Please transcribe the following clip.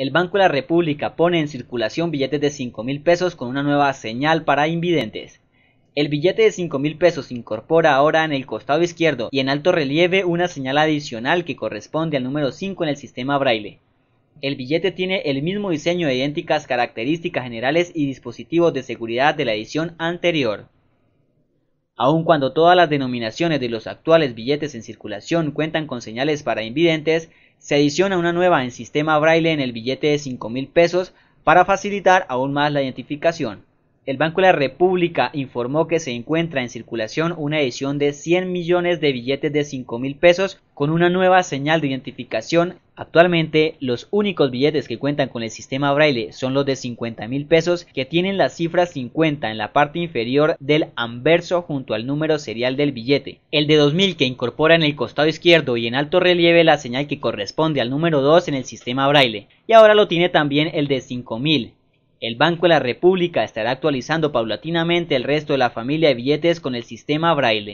el Banco de la República pone en circulación billetes de 5.000 mil pesos con una nueva señal para invidentes. El billete de 5.000 mil pesos incorpora ahora en el costado izquierdo y en alto relieve una señal adicional que corresponde al número 5 en el sistema braille. El billete tiene el mismo diseño de idénticas características generales y dispositivos de seguridad de la edición anterior. Aun cuando todas las denominaciones de los actuales billetes en circulación cuentan con señales para invidentes, se adiciona una nueva en sistema braille en el billete de $5,000 mil pesos para facilitar aún más la identificación. El Banco de la República informó que se encuentra en circulación una edición de 100 millones de billetes de 5 mil pesos con una nueva señal de identificación. Actualmente, los únicos billetes que cuentan con el sistema braille son los de 50 mil pesos que tienen la cifra 50 en la parte inferior del anverso junto al número serial del billete. El de 2000 que incorpora en el costado izquierdo y en alto relieve la señal que corresponde al número 2 en el sistema braille. Y ahora lo tiene también el de 5000 el Banco de la República estará actualizando paulatinamente el resto de la familia de billetes con el sistema Braille.